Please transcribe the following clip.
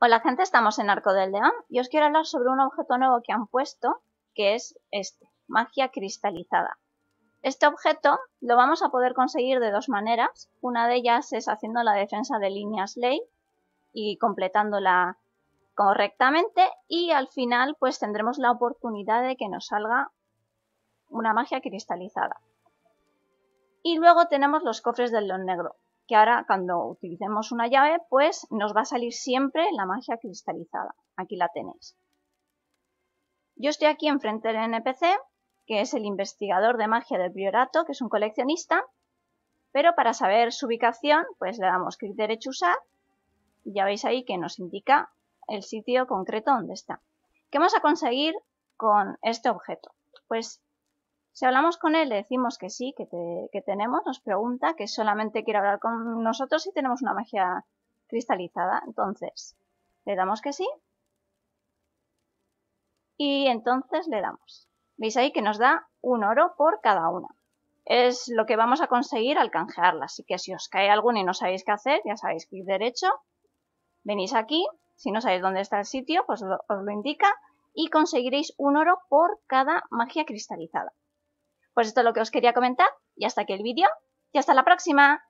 Hola gente, estamos en Arco del León y os quiero hablar sobre un objeto nuevo que han puesto, que es este, magia cristalizada. Este objeto lo vamos a poder conseguir de dos maneras, una de ellas es haciendo la defensa de líneas ley y completándola correctamente y al final pues tendremos la oportunidad de que nos salga una magia cristalizada. Y luego tenemos los cofres del Don negro, que ahora cuando utilicemos una llave, pues nos va a salir siempre la magia cristalizada. Aquí la tenéis. Yo estoy aquí enfrente del NPC, que es el investigador de magia del priorato, que es un coleccionista, pero para saber su ubicación, pues le damos clic derecho usar, y ya veis ahí que nos indica el sitio concreto donde está. ¿Qué vamos a conseguir con este objeto? Pues si hablamos con él, le decimos que sí, que, tenemos, nos pregunta que solamente quiere hablar con nosotros si tenemos una magia cristalizada. Entonces, le damos que sí. Y entonces le damos. Veis ahí que nos da un oro por cada una. Es lo que vamos a conseguir al canjearla. Así que si os cae alguna y no sabéis qué hacer, ya sabéis, clic derecho, venís aquí. Si no sabéis dónde está el sitio, pues os lo indica. Y conseguiréis un oro por cada magia cristalizada. Pues esto es lo que os quería comentar y hasta aquí el vídeo y hasta la próxima.